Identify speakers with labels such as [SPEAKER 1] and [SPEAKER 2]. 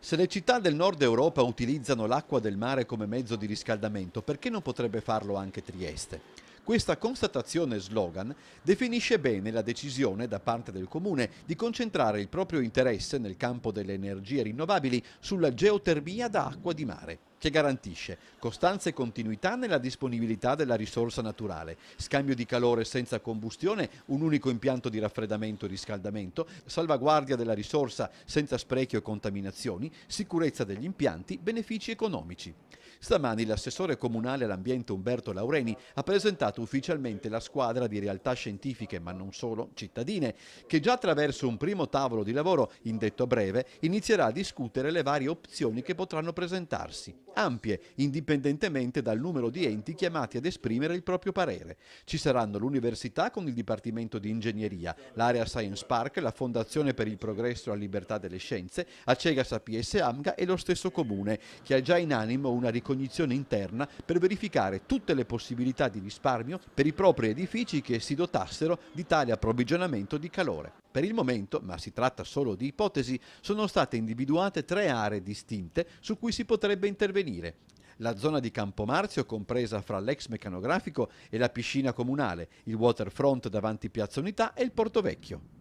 [SPEAKER 1] Se le città del nord Europa utilizzano l'acqua del mare come mezzo di riscaldamento, perché non potrebbe farlo anche Trieste? Questa constatazione slogan definisce bene la decisione da parte del Comune di concentrare il proprio interesse nel campo delle energie rinnovabili sulla geotermia da acqua di mare che garantisce costanza e continuità nella disponibilità della risorsa naturale, scambio di calore senza combustione, un unico impianto di raffreddamento e riscaldamento, salvaguardia della risorsa senza sprechi o contaminazioni, sicurezza degli impianti, benefici economici. Stamani l'assessore comunale all'ambiente Umberto Laureni ha presentato ufficialmente la squadra di realtà scientifiche, ma non solo, cittadine, che già attraverso un primo tavolo di lavoro, indetto a breve, inizierà a discutere le varie opzioni che potranno presentarsi ampie, indipendentemente dal numero di enti chiamati ad esprimere il proprio parere. Ci saranno l'università con il Dipartimento di Ingegneria, l'Area Science Park, la Fondazione per il Progresso e la Libertà delle Scienze, Acegas APS AMGA e lo stesso comune, che ha già in animo una ricognizione interna per verificare tutte le possibilità di risparmio per i propri edifici che si dotassero di tale approvvigionamento di calore. Per il momento, ma si tratta solo di ipotesi, sono state individuate tre aree distinte su cui si potrebbe intervenire avvenire. La zona di Campomarzio, compresa fra l'ex meccanografico e la piscina comunale, il waterfront davanti Piazza Unità e il Porto Vecchio.